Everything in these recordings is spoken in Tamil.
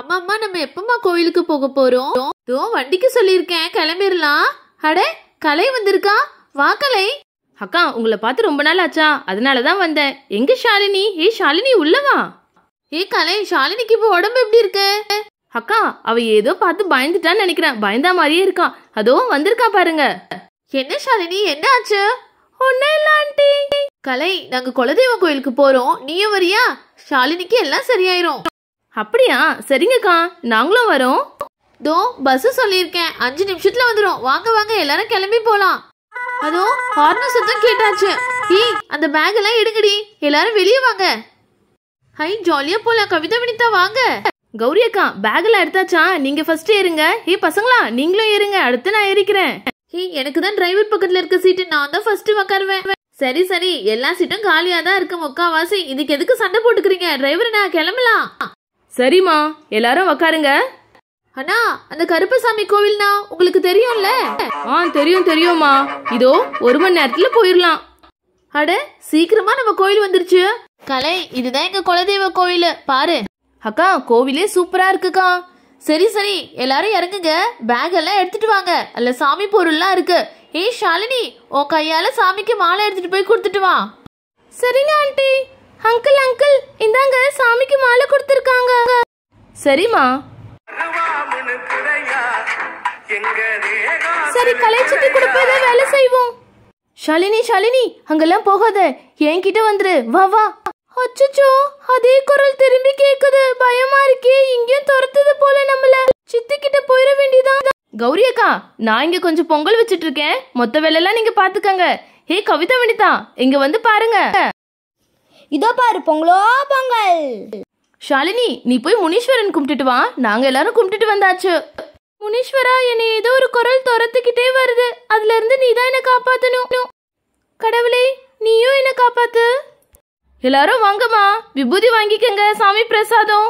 அம்மா அம்மா நம்ம எப்பமா கோயிலுக்கு போக போறோம் தோ வண்டிக்கு சொல்லியிருக்கேன் கிளம்பிடலாம் அட கலை வந்திருக்கா வா கலை அக்கா உங்களை பார்த்து ரொம்ப நாள் ஆச்சா அதனால தான் வந்தேன் எங்க ஷாலினி ஏ ஷாலினி உள்ளவா ஏ கலை ஷாலினிக்கு இப்போ உடம்பு எப்படி இருக்கு அக்கா அவ ஏதோ பார்த்து பயந்துட்டான்னு நினைக்கிறேன் பயந்தா மாதிரியே இருக்கா அதோ வந்திருக்கா பாருங்க என்ன ஷாலினி என்ன ஆச்சு ஒன்னும் இல்ல ஆண்டி கலை நாங்க குலதெய்வம் கோயிலுக்கு போறோம் நீயும் வரியா ஷாலினிக்கு எல்லாம் சரியாயிரும் அப்படியா சரிங்கக்கா நாங்களும் வரோம் தோ பஸ் சொல்லியிருக்கேன் அஞ்சு நிமிஷத்துல வந்துடும் வாங்க வாங்க எல்லாரும் கிளம்பி போலாம் அதோ ஹார்ன சத்தம் கேட்டாச்சு ஹீ அந்த பேக் எல்லாம் எடுங்கடி எல்லாரும் வெளியே வாங்க ஹை ஜாலியா போல கவிதா வினிதா வாங்க கௌரி அக்கா எல்லாம் எடுத்தாச்சா நீங்க ஃபர்ஸ்ட் ஏறுங்க ஹே பசங்களா நீங்களும் ஏறுங்க அடுத்து நான் ஏறிக்கிறேன் ஹே எனக்கு தான் டிரைவர் பக்கத்துல இருக்க சீட்டு நான் தான் ஃபர்ஸ்ட் உட்காருவேன் சரி சரி எல்லா சீட்டும் காலியா தான் இருக்கு முக்காவாசி இதுக்கு எதுக்கு சண்டை போட்டுக்கிறீங்க டிரைவர் நான் கிளம்பலாம் சரிம்மா எல்லாரும் உக்காருங்க அண்ணா அந்த கருப்பசாமி கோவில்னா உங்களுக்கு தெரியும்ல ஆ தெரியும் தெரியும்மா இதோ ஒரு மணி நேரத்துல போயிடலாம் அட சீக்கிரமா நம்ம கோயில் வந்துருச்சு கலை இதுதான் எங்க குலதெய்வ கோவில் பாரு அக்கா கோவிலே சூப்பரா இருக்குக்கா சரி சரி எல்லாரும் இறங்குங்க பேக் எல்லாம் எடுத்துட்டு வாங்க அல்ல சாமி பொருள்லாம் இருக்கு ஏய் ஷாலினி உன் கையால சாமிக்கு மாலை எடுத்துட்டு போய் கொடுத்துட்டு வா சரிங்க ஆண்டி அங்கிள் அங்கிள் இந்தாங்க சாமிக்கு மாலை கொடுத்துருக்காங்க சரிம்மா சரி கலைச்சத்தை கொடுப்ப ஏதாவது வேலை செய்வோம் ஷாலினி ஷாலினி அங்கெல்லாம் போகாத என்கிட்ட வந்துரு வா வா அச்சோ அதே குரல் திரும்பி கேக்குது பயமா இருக்கே இங்கேயும் துரத்தது போல நம்மள சித்தி கிட்ட போயிட வேண்டியதான் கௌரி அக்கா நான் இங்க கொஞ்சம் பொங்கல் வச்சிட்டு இருக்கேன் மொத்த வேலையெல்லாம் நீங்க பாத்துக்கங்க ஏ கவிதா வினிதா இங்க வந்து பாருங்க இதோ பாரு பொங்கலோ பொங்கல் ஷாலினி நீ போய் முனீஸ்வரன் கும்பிட்டுட்டு வா நாங்க எல்லாரும் கும்பிட்டுட்டு வந்தாச்சு முனீஸ்வரா என்னை ஏதோ ஒரு குரல் துரத்துக்கிட்டே வருது அதுல இருந்து நீ தான் என்ன காப்பாத்தணும் கடவுளே நீயும் என்ன காப்பாத்து எல்லாரும் வாங்கம்மா விபூதி வாங்கிக்கங்க சாமி பிரசாதம்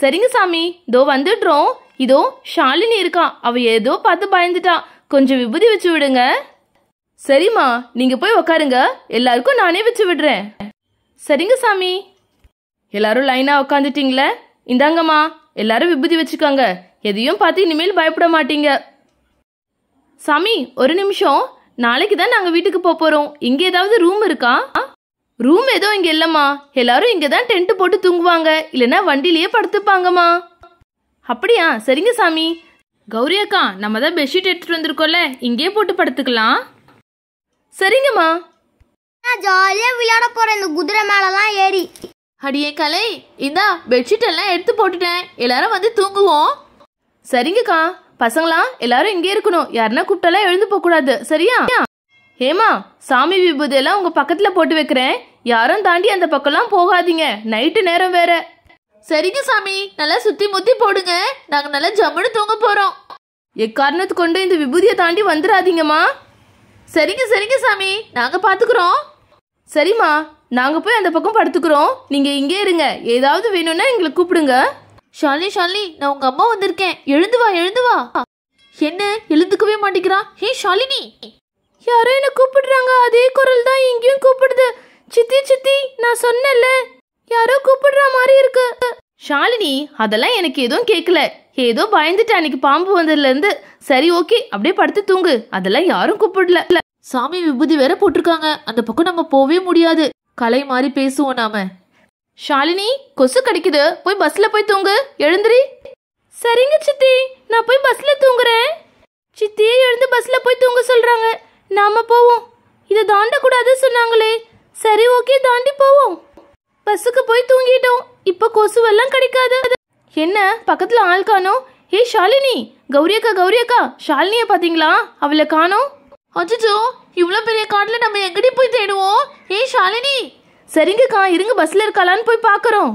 சரிங்க சாமி இதோ வந்துடுறோம் இதோ ஷாலினி இருக்கா அவ ஏதோ பார்த்து பயந்துட்டா கொஞ்சம் விபூதி வச்சு விடுங்க சரிம்மா நீங்க போய் உக்காருங்க எல்லாருக்கும் நானே வச்சு விடுறேன் சரிங்க சாமி எல்லாரும் லைனாக உக்காந்துட்டீங்களே இந்தாங்கம்மா எல்லாரும் விபூதி வச்சுக்கோங்க எதையும் பார்த்து இனிமேல் பயப்பட மாட்டீங்க சாமி ஒரு நிமிஷம் நாளைக்கு தான் நாங்கள் வீட்டுக்கு போக போகிறோம் இங்கே ஏதாவது ரூம் இருக்கா ரூம் எதுவும் இங்கே இல்லைம்மா எல்லாரும் இங்கே தான் டென்ட் போட்டு தூங்குவாங்க இல்லைன்னா வண்டிலேயே படுத்துப்பாங்கம்மா அப்படியா சரிங்க சாமி கௌரி அக்கா நம்ம தான் பெட்ஷீட் எடுத்துகிட்டு வந்திருக்கோம்ல இங்கே போட்டு படுத்துக்கலாம் சரிங்கம்மா நான் ஜாலியாக விளையாட போகிறேன் இந்த குதிரை மேலெல்லாம் ஏறி அடியே கலை இந்தா பெட்ஷீட் எல்லாம் எடுத்து போட்டுட்டேன் எல்லாரும் வந்து தூங்குவோம் சரிங்கக்கா பசங்களா எல்லாரும் இங்கே இருக்கணும் யாருன்னா கூப்பிட்டாலாம் எழுந்து போகக்கூடாது சரியா ஏமா சாமி விபூதி எல்லாம் உங்க பக்கத்துல போட்டு வைக்கிறேன் யாரும் தாண்டி அந்த பக்கம்லாம் போகாதீங்க நைட்டு நேரம் வேற சரிங்க சாமி நல்லா சுத்தி முத்தி போடுங்க நாங்க நல்லா ஜம்முன்னு தூங்க போறோம் எக்காரணத்து கொண்டு இந்த விபூதியை தாண்டி வந்துடாதீங்கம்மா சரிங்க சரிங்க சாமி நாங்க பாத்துக்கிறோம் சரிம்மா நாங்கள் போய் அந்த பக்கம் படுத்துக்கிறோம் நீங்கள் இங்கே இருங்க ஏதாவது வேணும்னா எங்களை கூப்பிடுங்க ஷாலி ஷாலி நான் உங்கள் அம்மா வந்திருக்கேன் எழுந்து வா எழுந்து வா என்ன எழுந்துக்கவே மாட்டேங்கிறா ஹே ஷாலினி யாரோ என்ன கூப்பிடுறாங்க அதே குரல் தான் எங்கேயும் கூப்பிடுது சித்தி சித்தி நான் சொன்னல யாரோ கூப்பிடுற மாதிரி இருக்கு ஷாலினி அதெல்லாம் எனக்கு எதுவும் கேட்கல ஏதோ பயந்துட்டு அன்னைக்கு பாம்பு வந்ததுல இருந்து சரி ஓகே அப்படியே படுத்து தூங்கு அதெல்லாம் யாரும் கூப்பிடல சாமி விபூதி வேற போட்டிருக்காங்க அந்த பக்கம் நம்ம போவே முடியாது கலை மாதிரி பேசுவோம் நாம ஷாலினி கொசு கிடைக்குது போய் பஸ்ல போய் தூங்கு எழுந்துரி சரிங்க சித்தி நான் போய் பஸ்ல தூங்குறேன் சித்தியே எழுந்து பஸ்ல போய் தூங்க சொல்றாங்க நாம போவோம் இதை கூடாது சொன்னாங்களே சரி ஓகே தாண்டி போவோம் பஸ்ஸுக்கு போய் தூங்கிட்டோம் இப்ப கொசுவெல்லாம் கிடைக்காது என்ன பக்கத்துல ஆள் காணோம் ஏய் ஷாலினி கௌரியக்கா கௌரியக்கா ஷாலினிய பாத்தீங்களா அவளை காணோம் அச்சோ இவ்வளோ பெரிய காட்டில் நம்ம எங்கடி போய் தேடுவோம் ஏய் ஷாலினி சரிங்கக்கா இருங்க பஸ்ல இருக்காளான்னு போய் பார்க்குறோம்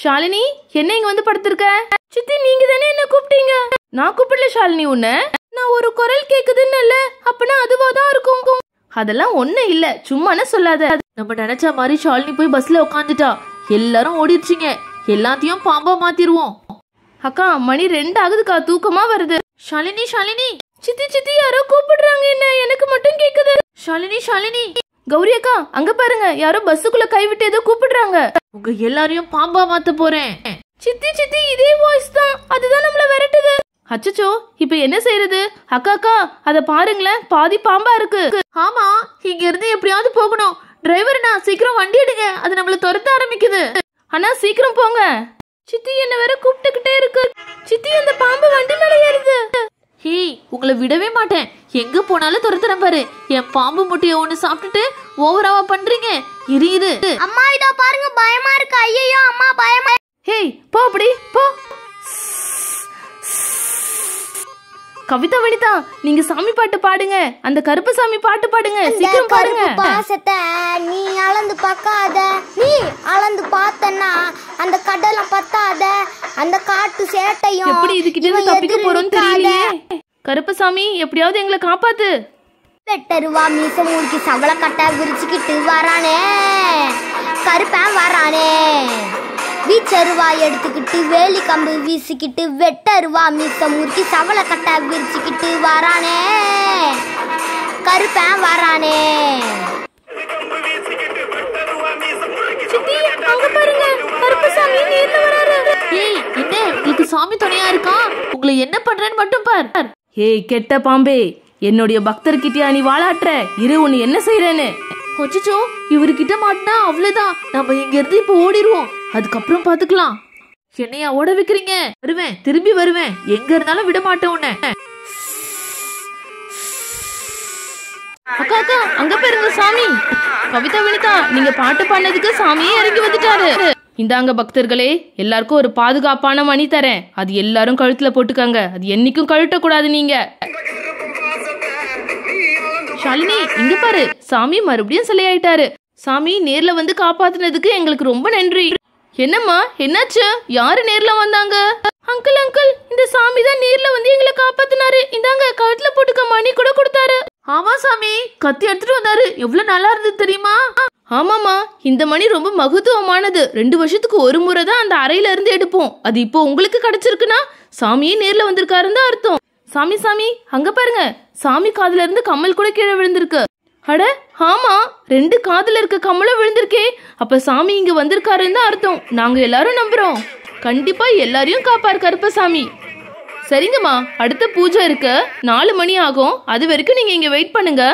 ஷாலினி என்ன இங்க வந்து படுத்துருக்க சித்தி நீங்க தானே என்ன கூப்பிட்டீங்க நான் கூப்பிடல ஷாலினி உன்ன நான் ஒரு குரல் கேக்குதுன்னு அப்பனா அதுவா தான் இருக்கும் அதெல்லாம் ஒண்ணு இல்ல சும்மானே சொல்லாத நம்ம நினைச்ச மாதிரி ஷாலினி போய் பஸ்ல உட்காந்துட்டா எல்லாரும் ஓடிடுச்சிங்க எல்லாத்தையும் பாம்பா மாத்திருவோம் அக்கா மணி ரெண்டு ஆகுதுக்கா தூக்கமா வருது ஷாலினி ஷாலினி சித்தி சித்தி யாரோ கூப்பிடுறாங்க என்ன எனக்கு மட்டும் கேக்குது ஷாலினி ஷாலினி கௌரி அக்கா அங்க பாருங்க யாரோ பஸ்ஸுக்குள்ள கைவிட்டு ஏதோ கூப்பிடுறாங்க உங்க எல்லாரையும் பாம்பா மாத்த போறேன் சித்தி சித்தி இதே வாய்ஸ் தான் அதுதான் நம்மள விரட்டுது அச்சச்சோ இப்ப என்ன செய்யறது அக்கா அக்கா அத பாருங்களேன் பாதி பாம்பா இருக்கு ஆமா இங்க இருந்து எப்படியாவது போகணும் டிரைவர் நான் சீக்கிரம் வண்டி எடுங்க அது நம்மள துரத்த ஆரம்பிக்குது ஆனா சீக்கிரம் போங்க சித்தி என்ன வேற கூப்பிட்டுக்கிட்டே உங்களை விடவே மாட்டேன் எங்க போனாலும் துரத்துறேன் பாரு என் பாம்பு முட்டைய ஒண்ணு சாப்பிட்டுட்டு ஓவராவா பண்றீங்க இரியுது அம்மா இதோ பாருங்க பயமா இருக்கு ஐயோ அம்மா பயமா ஹேய் போ அப்படி போ கவிதா வனிதா நீங்க சாமி பாட்டு பாடுங்க அந்த கருப்பு சாமி பாட்டு பாடுங்க சீக்கிரம் பாருங்க பாசத்தை நீ அளந்து பார்க்காத நீ அளந்து பார்த்தனா அந்த கடலை பத்தாத அந்த காட்டு சேட்டையும் எப்படி இதுக்கிட்ட தப்பிக்க போறோம்னு தெரியலையே கருப்பசாமி எப்படியாவது எங்களை காப்பாத்து வெட்டருவா மீச மூடிக்கு சவள கட்டா விரிச்சுக்கிட்டு வரானே கருப்பேன் வரானே வீச்சருவா எடுத்துக்கிட்டு வேலி கம்பு வீசிக்கிட்டு வெட்டருவா மீச முறுக்கி சவள கட்டா விரிச்சுக்கிட்டு வரானே கருப்பேன் வரானே என்ன உங்களுக்கு சாமி துணையா இருக்கா உங்களை என்ன பண்றேன்னு மட்டும் பார் ஏய் கெட்ட பாம்பே என்னுடைய பக்தர்கிட்டயா நீ வாழாற்ற இரு உன்னை என்ன செய்யறேன்னு கொஞ்சோ இவர்கிட்ட மாட்டா அவ்வளவுதான் நம்ம இங்க இருந்து இப்ப ஓடிடுவோம் அதுக்கப்புறம் பாத்துக்கலாம் என்னையா ஓட வைக்கிறீங்க வருவேன் திரும்பி வருவேன் எங்க இருந்தாலும் விட மாட்டேன் உன்ன அக்கா அக்கா அங்க பாருங்க சாமி கவிதா வினிதா நீங்க பாட்டு பாடினதுக்கு சாமியே இறங்கி வந்துட்டாரு இந்தாங்க பக்தர்களே எல்லாருக்கும் ஒரு பாதுகாப்பான மணி தரேன் அது எல்லாரும் கழுத்துல போட்டுக்காங்க அது என்னைக்கும் கழுட்ட கூடாது நீங்க ஷாலினி இங்க பாரு சாமி மறுபடியும் சிலையாயிட்டாரு சாமி நேர்ல வந்து காப்பாத்துனதுக்கு எங்களுக்கு ரொம்ப நன்றி என்னம்மா என்னாச்சு யாரு நேர்ல வந்தாங்க அங்கிள் அங்கிள் இந்த சாமி தான் நேர்ல வந்து எங்களை காப்பாத்தினாரு இந்தாங்க கழுத்துல போட்டுக்க மணி கூட கொடுத்தாரு ஆமா சாமி கத்தி எடுத்துட்டு வந்தாரு எவ்வளவு நல்லா இருந்தது தெரியுமா ஆமாமா இந்த மணி ரொம்ப மகத்துவமானது ரெண்டு வருஷத்துக்கு ஒரு முறை தான் அந்த அறையில இருந்து எடுப்போம் அது இப்போ உங்களுக்கு கிடைச்சிருக்குன்னா சாமியே நேர்ல வந்திருக்காருன்னு தான் அர்த்தம் சாமி சாமி அங்க பாருங்க சாமி காதுல இருந்து கம்மல் கூட கீழே விழுந்திருக்கு அட ஆமா ரெண்டு காதுல இருக்க கம்மலும் விழுந்திருக்கே அப்ப சாமி இங்க வந்திருக்காருன்னு தான் அர்த்தம் நாங்க எல்லாரும் நம்புறோம் கண்டிப்பா எல்லாரையும் காப்பாரு கருப்பசாமி சரிங்கம்மா அடுத்த பூஜை இருக்கு நாலு மணி ஆகும் அது வரைக்கும் நீங்க இங்க வெயிட் பண்ணுங்க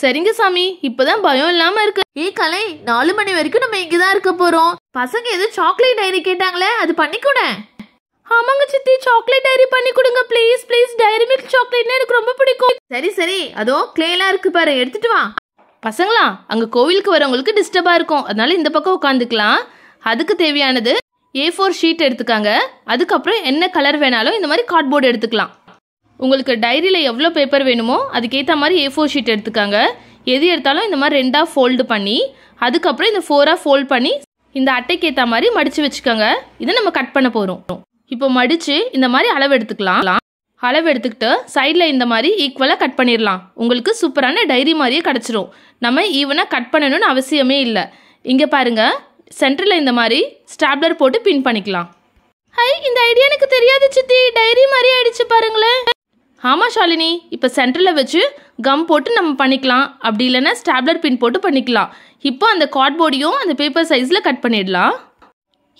சரிங்க சாமி இப்பதான் பயம் இல்லாம இருக்கு ஏ கலை நாலு மணி வரைக்கும் நம்ம இங்கதான் இருக்க போறோம் பசங்க ஏதோ சாக்லேட் டைரி கேட்டாங்களே அது பண்ணி கூட ஆமாங்க சித்தி சாக்லேட் டைரி பண்ணி கொடுங்க ப்ளீஸ் ப்ளீஸ் டைரி மில்க் சாக்லேட்னா எனக்கு ரொம்ப பிடிக்கும் சரி சரி அதோ கிளேலாம் இருக்கு பாரு எடுத்துட்டு வா பசங்களா அங்க கோவிலுக்கு வரவங்களுக்கு டிஸ்டர்பா இருக்கும் அதனால இந்த பக்கம் உட்காந்துக்கலாம் அதுக்கு தேவையானது ஏ ஃபோர் ஷீட் எடுத்துக்காங்க அதுக்கப்புறம் என்ன கலர் வேணாலும் இந்த மாதிரி கார்ட்போர்டு எடுத்துக்கலாம் உங்களுக்கு டைரியில் எவ்வளோ பேப்பர் வேணுமோ அதுக்கேற்ற மாதிரி ஏ ஃபோர் ஷீட் எடுத்துக்காங்க எது எடுத்தாலும் இந்த மாதிரி ரெண்டாக ஃபோல்டு பண்ணி அதுக்கப்புறம் இந்த ஃபோராக ஃபோல்ட் பண்ணி இந்த அட்டைக்கு ஏற்ற மாதிரி மடித்து வச்சுக்கோங்க இதை நம்ம கட் பண்ண போகிறோம் இப்போ மடித்து இந்த மாதிரி அளவு எடுத்துக்கலாம் அளவு எடுத்துக்கிட்டு சைடில் இந்த மாதிரி ஈக்குவலாக கட் பண்ணிடலாம் உங்களுக்கு சூப்பரான டைரி மாதிரியே கிடச்சிரும் நம்ம ஈவனாக கட் பண்ணணும்னு அவசியமே இல்லை இங்கே பாருங்கள் சென்டரில் இந்த மாதிரி ஸ்டாப்லர் போட்டு பின் பண்ணிக்கலாம் ஹை இந்த ஐடியா எனக்கு தெரியாது சித்தி டைரி மாதிரி ஆயிடுச்சு பாருங்களேன் ஆமாம் ஷாலினி இப்போ சென்டரில் வச்சு கம் போட்டு நம்ம பண்ணிக்கலாம் அப்படி இல்லைன்னா ஸ்டாப்லர் பின் போட்டு பண்ணிக்கலாம் இப்போ அந்த கார்ட்போர்டையும் அந்த பேப்பர் சைஸில் கட் பண்ணிடலாம்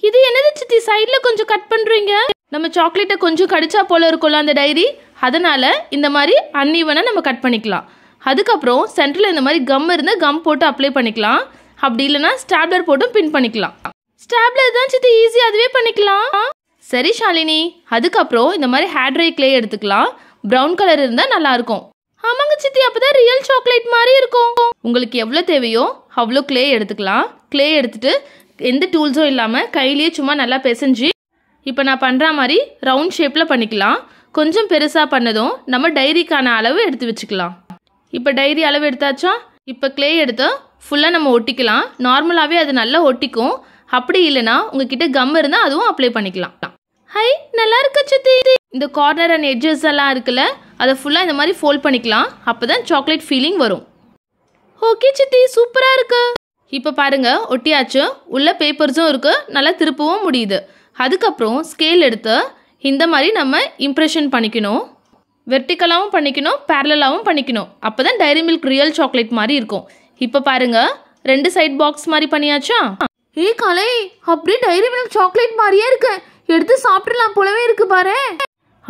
இது என்னது சித்தி சைடில் கொஞ்சம் கட் பண்ணுறீங்க நம்ம சாக்லேட்டை கொஞ்சம் கடிச்சா போல இருக்கும்ல அந்த டைரி அதனால் இந்த மாதிரி அன்னீவனாக நம்ம கட் பண்ணிக்கலாம் அதுக்கப்புறம் சென்டரில் இந்த மாதிரி கம் இருந்தால் கம் போட்டு அப்ளை பண்ணிக்கலாம் அப்படி இல்லைனா ஸ்டாப்லர் போட்டும் பின் பண்ணிக்கலாம் ஸ்டாப்லர் தான் சித்தி ஈஸியாக அதுவே பண்ணிக்கலாம் சரி ஷாலினி அதுக்கப்புறம் இந்த மாதிரி ஹேட்ரை கிளே எடுத்துக்கலாம் ப்ரௌன் கலர் இருந்தால் நல்லாயிருக்கும் ஆமாங்க சித்தி அப்பதான் ரியல் சாக்லேட் மாதிரி இருக்கும் உங்களுக்கு எவ்வளோ தேவையோ அவ்வளோ கிளே எடுத்துக்கலாம் கிளே எடுத்துட்டு எந்த டூல்ஸும் இல்லாமல் கையிலேயே சும்மா நல்லா பெசஞ்சு இப்போ நான் பண்ணுற மாதிரி ரவுண்ட் ஷேப்பில் பண்ணிக்கலாம் கொஞ்சம் பெருசாக பண்ணதும் நம்ம டைரிக்கான அளவு எடுத்து வச்சுக்கலாம் இப்போ டைரி அளவு எடுத்தாச்சா இப்போ கிளே எடுத்தால் ஃபுல்லாக நம்ம ஒட்டிக்கலாம் நார்மலாகவே அது நல்லா ஒட்டிக்கும் அப்படி இல்லைனா உங்ககிட்ட கம் இருந்தால் அதுவும் அப்ளை பண்ணிக்கலாம் ஹை நல்லா இருக்க சித்தி இந்த கார்னர் அண்ட் எட்ஜஸ் எல்லாம் இருக்குல்ல அதை ஃபுல்லாக இந்த மாதிரி ஃபோல்ட் பண்ணிக்கலாம் அப்போ தான் சாக்லேட் ஃபீலிங் வரும் ஓகே சித்தி சூப்பராக இருக்கு இப்போ பாருங்க ஒட்டியாச்சு உள்ள பேப்பர்ஸும் இருக்கு நல்லா திருப்பவும் முடியுது அதுக்கப்புறம் ஸ்கேல் எடுத்து இந்த மாதிரி நம்ம இம்ப்ரெஷன் பண்ணிக்கணும் வெர்டிக்கலாகவும் பண்ணிக்கணும் பேரலாகவும் பண்ணிக்கணும் அப்போ தான் டைரி மில்க் ரியல் சாக்லேட் மாதிரி இருக்கும் இப்போ பாருங்க ரெண்டு சைட் பாக்ஸ் மாதிரி பண்ணியாச்சா ஏ கலை அப்படியே டைரி மில்க் சாக்லேட் மாதிரியே இருக்கு எடுத்து சாப்பிடலாம் போலவே இருக்கு பாரு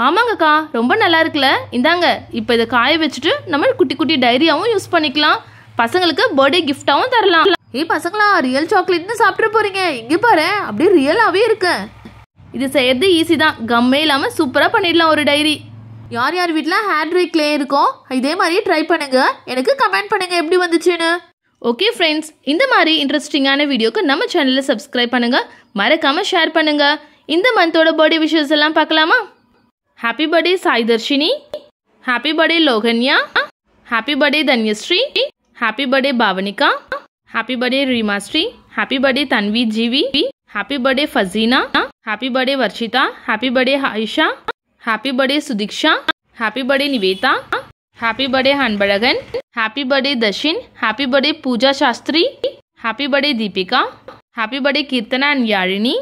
ஆமாங்கக்கா ரொம்ப நல்லா இருக்குல்ல இந்தாங்க இப்போ இதை காய வச்சுட்டு நம்ம குட்டி குட்டி டைரியாவும் யூஸ் பண்ணிக்கலாம் பசங்களுக்கு பர்த்டே கிஃப்டாவும் தரலாம் ஏ பசங்களா ரியல் சாக்லேட்னு சாப்பிட்டு போறீங்க இங்க பாரு அப்படியே ரியலாவே இருக்கு இது செய்யறது ஈஸி தான் கம்மே இல்லாம சூப்பரா பண்ணிடலாம் ஒரு டைரி யார் யார் வீட்டில் ஹேர் ட்ரை கிளே இருக்கோ இதே மாதிரி ட்ரை பண்ணுங்கள் எனக்கு கமெண்ட் பண்ணுங்கள் எப்படி வந்துச்சுன்னு ஓகே ஃப்ரெண்ட்ஸ் இந்த மாதிரி இன்ட்ரெஸ்டிங்கான வீடியோக்கு நம்ம சேனலில் சப்ஸ்கிரைப் பண்ணுங்கள் மறக்காமல் ஷேர் பண்ணுங்கள் இந்த மந்தோட பர்த்டே விஷஸ் எல்லாம் பார்க்கலாமா happy birthday Sai Dharshini happy birthday Loganya happy birthday Dhanyashree happy birthday Bhavanika happy birthday Reemashree happy birthday Tanvi G V happy birthday Fasina happy birthday Varshitha happy birthday Ayesha happy birthday Sudiksha happy birthday Niveta happy birthday हनबड़गन happy birthday Dashin happy birthday Pooja Shastri happy birthday Deepika happy birthday Keerthana and Yarini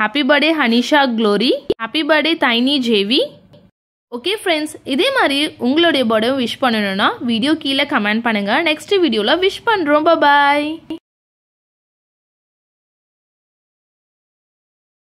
happy birthday Hanisha Glory happy birthday Thaini J V okay friends இதே மாதிரி உங்களுடைய பர்த்டே விஷ் பண்ணணும்னா வீடியோ கீழே கமெண்ட் பண்ணுங்கள் நெக்ஸ்ட் வீடியோவில் விஷ் பண்ணுறோம் பாய்